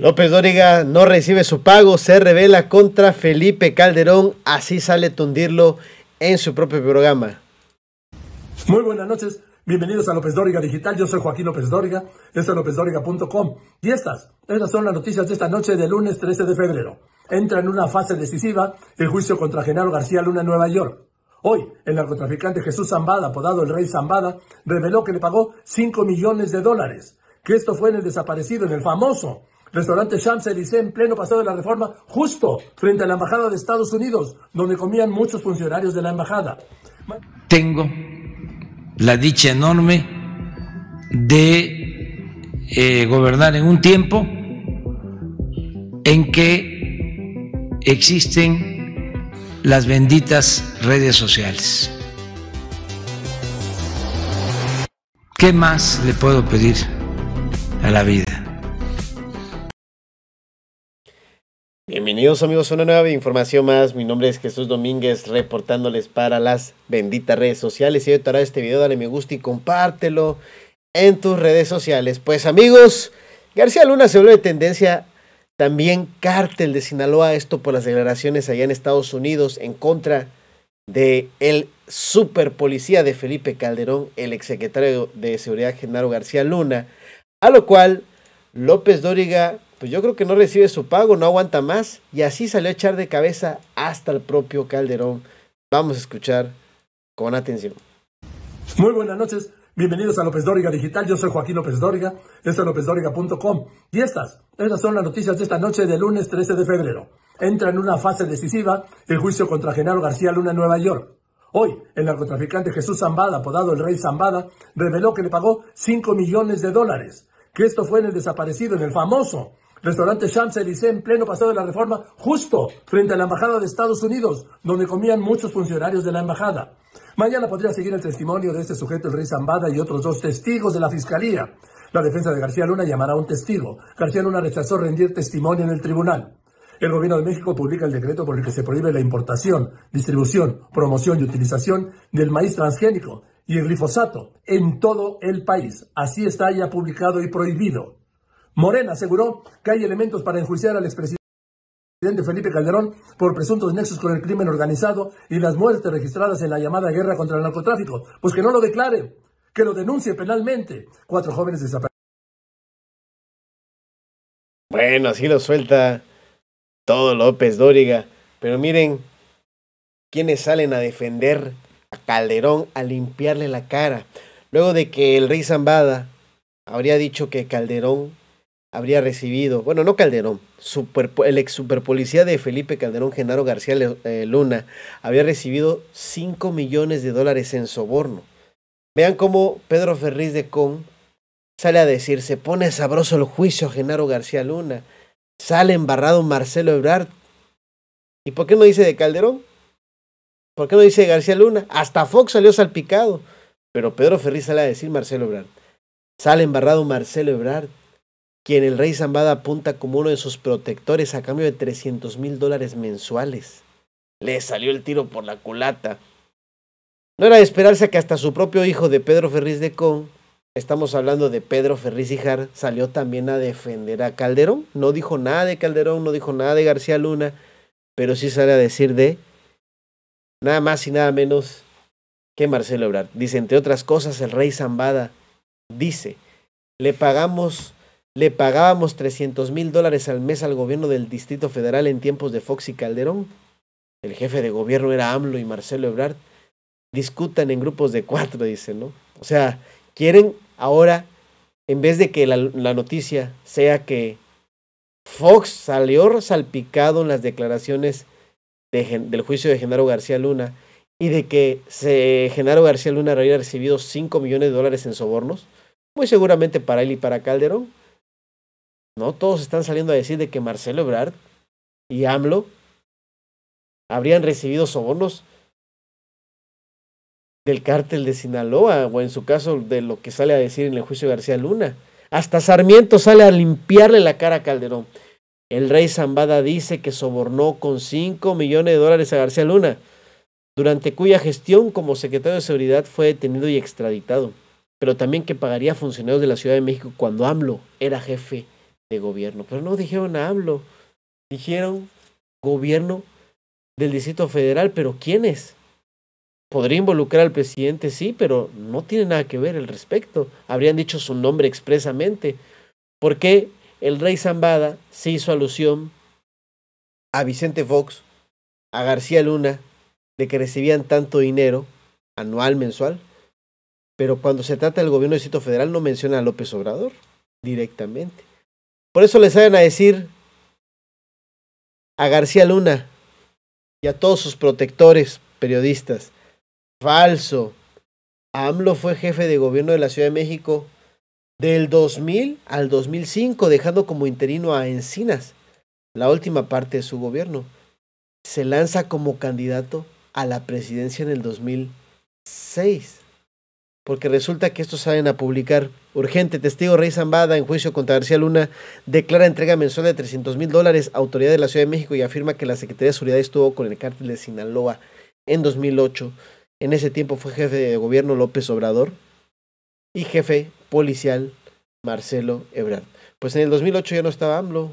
López Dóriga no recibe su pago, se revela contra Felipe Calderón, así sale tundirlo en su propio programa. Muy buenas noches, bienvenidos a López Dóriga Digital, yo soy Joaquín López Dóriga, esto es lópezdóriga.com y estas, estas son las noticias de esta noche de lunes 13 de febrero. Entra en una fase decisiva el juicio contra Genaro García Luna en Nueva York. Hoy, el narcotraficante Jesús Zambada, apodado el Rey Zambada, reveló que le pagó 5 millones de dólares, que esto fue en el desaparecido, en el famoso Restaurante Champs-Élysées en pleno pasado de la reforma, justo frente a la Embajada de Estados Unidos, donde comían muchos funcionarios de la Embajada. Tengo la dicha enorme de eh, gobernar en un tiempo en que existen las benditas redes sociales. ¿Qué más le puedo pedir a la vida? Bienvenidos amigos una nueva información más. Mi nombre es Jesús Domínguez reportándoles para las benditas redes sociales. Si te este video, dale me gusta y compártelo en tus redes sociales. Pues amigos, García Luna se vuelve tendencia también cártel de Sinaloa, esto por las declaraciones allá en Estados Unidos en contra de el super policía de Felipe Calderón, el exsecretario de Seguridad Genaro García Luna, a lo cual López Dóriga pues yo creo que no recibe su pago, no aguanta más y así salió a echar de cabeza hasta el propio Calderón. Vamos a escuchar con atención. Muy buenas noches, bienvenidos a López Dóriga Digital, yo soy Joaquín López Dóriga, esto es lópezdóriga.com y estas, estas son las noticias de esta noche de lunes 13 de febrero. Entra en una fase decisiva el juicio contra Genaro García Luna en Nueva York. Hoy, el narcotraficante Jesús Zambada, apodado el Rey Zambada, reveló que le pagó 5 millones de dólares, que esto fue en el desaparecido, en el famoso Restaurante Champs-Élysées en pleno pasado de la reforma, justo frente a la Embajada de Estados Unidos, donde comían muchos funcionarios de la Embajada. Mañana podría seguir el testimonio de este sujeto, el rey Zambada, y otros dos testigos de la Fiscalía. La defensa de García Luna llamará a un testigo. García Luna rechazó rendir testimonio en el tribunal. El gobierno de México publica el decreto por el que se prohíbe la importación, distribución, promoción y utilización del maíz transgénico y el glifosato en todo el país. Así está ya publicado y prohibido. Morena aseguró que hay elementos para enjuiciar al expresidente Felipe Calderón por presuntos nexos con el crimen organizado y las muertes registradas en la llamada guerra contra el narcotráfico. Pues que no lo declare, que lo denuncie penalmente. Cuatro jóvenes desaparecidos. Bueno, así lo suelta todo López Dóriga. Pero miren, quienes salen a defender a Calderón, a limpiarle la cara. Luego de que el rey Zambada habría dicho que Calderón habría recibido, bueno, no Calderón, el ex superpolicía de Felipe Calderón, Genaro García eh, Luna, había recibido 5 millones de dólares en soborno. Vean cómo Pedro Ferriz de Con sale a decir, se pone sabroso el juicio a Genaro García Luna, sale embarrado Marcelo Ebrard. ¿Y por qué no dice de Calderón? ¿Por qué no dice de García Luna? Hasta Fox salió salpicado. Pero Pedro Ferriz sale a decir Marcelo Ebrard. Sale embarrado Marcelo Ebrard quien el rey Zambada apunta como uno de sus protectores a cambio de 300 mil dólares mensuales. Le salió el tiro por la culata. No era de esperarse que hasta su propio hijo de Pedro Ferriz de Con, estamos hablando de Pedro Ferriz Hijar, salió también a defender a Calderón. No dijo nada de Calderón, no dijo nada de García Luna, pero sí sale a decir de nada más y nada menos que Marcelo Ebrard. Dice, entre otras cosas, el rey Zambada dice, le pagamos le pagábamos 300 mil dólares al mes al gobierno del Distrito Federal en tiempos de Fox y Calderón. El jefe de gobierno era AMLO y Marcelo Ebrard. Discutan en grupos de cuatro, dicen, ¿no? O sea, quieren ahora, en vez de que la, noticia sea que Fox salió salpicado en las declaraciones del juicio de Genaro García Luna y de que se, Genaro García Luna había recibido 5 millones de dólares en sobornos, muy seguramente para él y para Calderón, no todos están saliendo a decir de que Marcelo Ebrard y AMLO habrían recibido sobornos del cártel de Sinaloa, o en su caso de lo que sale a decir en el juicio García Luna. Hasta Sarmiento sale a limpiarle la cara a Calderón. El rey Zambada dice que sobornó con 5 millones de dólares a García Luna, durante cuya gestión como secretario de Seguridad fue detenido y extraditado, pero también que pagaría a funcionarios de la Ciudad de México cuando AMLO era jefe de gobierno. Pero no dijeron a dijeron gobierno del Distrito Federal, pero ¿quiénes? Podría involucrar al presidente, sí, pero no tiene nada que ver el respecto. Habrían dicho su nombre expresamente. porque el rey Zambada se hizo alusión a Vicente Fox, a García Luna, de que recibían tanto dinero anual, mensual? Pero cuando se trata del gobierno del Distrito Federal no menciona a López Obrador directamente. Por eso le salen a decir a García Luna y a todos sus protectores periodistas, falso. AMLO fue jefe de gobierno de la Ciudad de México del 2000 al 2005, dejando como interino a Encinas, la última parte de su gobierno. Se lanza como candidato a la presidencia en el 2006 porque resulta que estos salen a publicar. Urgente, testigo Rey Zambada en juicio contra García Luna declara entrega mensual de 300 mil dólares a autoridad de la Ciudad de México y afirma que la Secretaría de Seguridad estuvo con el cártel de Sinaloa en 2008. En ese tiempo fue jefe de gobierno López Obrador y jefe policial Marcelo Ebrard. Pues en el 2008 ya no estaba AMLO.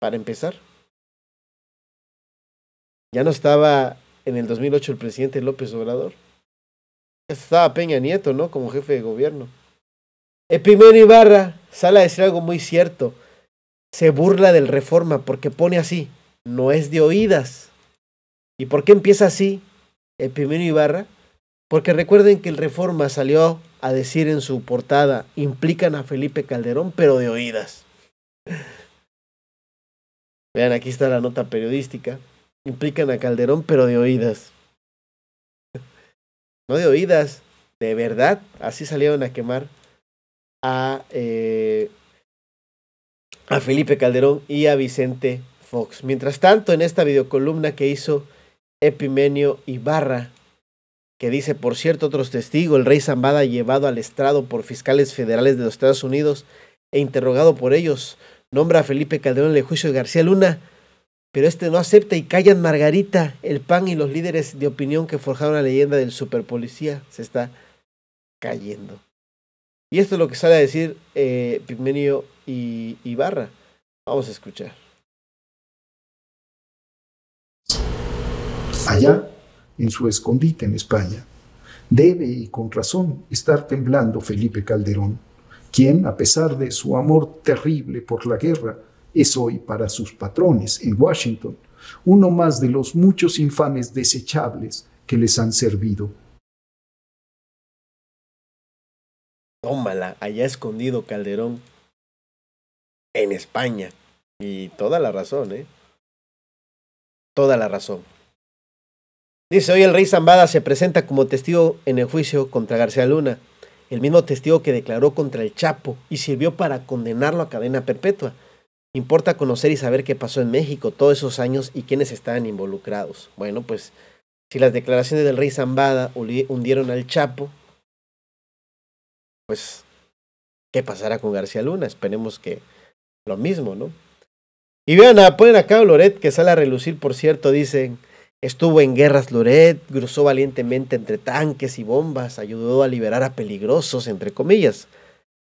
Para empezar. Ya no estaba en el 2008 el presidente López Obrador estaba Peña Nieto, ¿no? Como jefe de gobierno. El Ibarra sale a decir algo muy cierto. Se burla del reforma porque pone así, no es de oídas. ¿Y por qué empieza así el Ibarra? Porque recuerden que el reforma salió a decir en su portada, implican a Felipe Calderón, pero de oídas. Vean, aquí está la nota periodística. Implican a Calderón, pero de oídas no de oídas, de verdad, así salieron a quemar a, eh, a Felipe Calderón y a Vicente Fox. Mientras tanto, en esta videocolumna que hizo Epimenio Ibarra, que dice, por cierto, otros testigos, el rey Zambada llevado al estrado por fiscales federales de los Estados Unidos e interrogado por ellos, nombra a Felipe Calderón el juicio de García Luna pero este no acepta y callan Margarita, el PAN y los líderes de opinión que forjaron la leyenda del superpolicía. Se está cayendo. Y esto es lo que sale a decir eh, Pigmenio y Ibarra. Vamos a escuchar. Allá, en su escondite en España, debe y con razón estar temblando Felipe Calderón, quien, a pesar de su amor terrible por la guerra, es hoy para sus patrones en Washington uno más de los muchos infames desechables que les han servido. Tómala, allá escondido Calderón, en España. Y toda la razón, ¿eh? Toda la razón. Dice, hoy el rey Zambada se presenta como testigo en el juicio contra García Luna, el mismo testigo que declaró contra el Chapo y sirvió para condenarlo a cadena perpetua. Importa conocer y saber qué pasó en México todos esos años y quiénes estaban involucrados. Bueno, pues si las declaraciones del rey Zambada hundieron al Chapo, pues, ¿qué pasará con García Luna? Esperemos que lo mismo, ¿no? Y vean, ponen acá a Loret, que sale a relucir, por cierto, dicen, estuvo en guerras Loret, cruzó valientemente entre tanques y bombas, ayudó a liberar a peligrosos, entre comillas,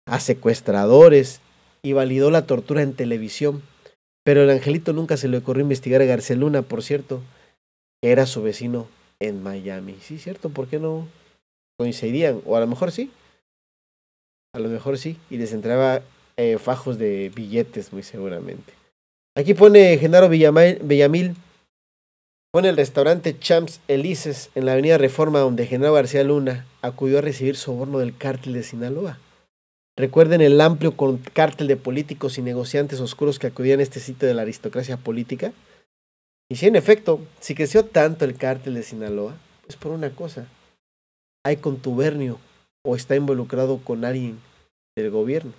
a secuestradores, y validó la tortura en televisión. Pero el angelito nunca se le ocurrió investigar a García Luna, por cierto, que era su vecino en Miami. Sí, cierto, ¿por qué no coincidían? O a lo mejor sí. A lo mejor sí. Y les entraba eh, fajos de billetes, muy seguramente. Aquí pone Genaro Villamil, Villamil. Pone el restaurante Champs Elises en la Avenida Reforma, donde Genaro García Luna acudió a recibir soborno del cártel de Sinaloa. Recuerden el amplio cártel de políticos y negociantes oscuros que acudían a este sitio de la aristocracia política. Y si en efecto, si creció tanto el cártel de Sinaloa, es por una cosa. Hay contubernio o está involucrado con alguien del gobierno.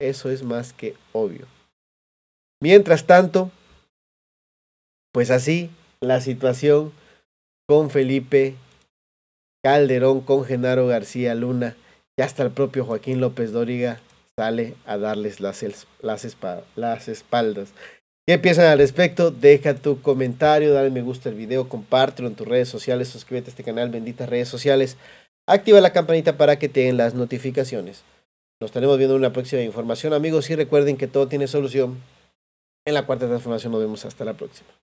Eso es más que obvio. Mientras tanto, pues así la situación con Felipe Calderón, con Genaro García Luna y hasta el propio Joaquín López Dóriga sale a darles las, las, las espaldas. ¿Qué piensan al respecto? Deja tu comentario, dale me gusta al video, compártelo en tus redes sociales, suscríbete a este canal, benditas redes sociales, activa la campanita para que te den las notificaciones. Nos estaremos viendo en una próxima información, amigos, y recuerden que todo tiene solución. En la cuarta transformación nos vemos hasta la próxima.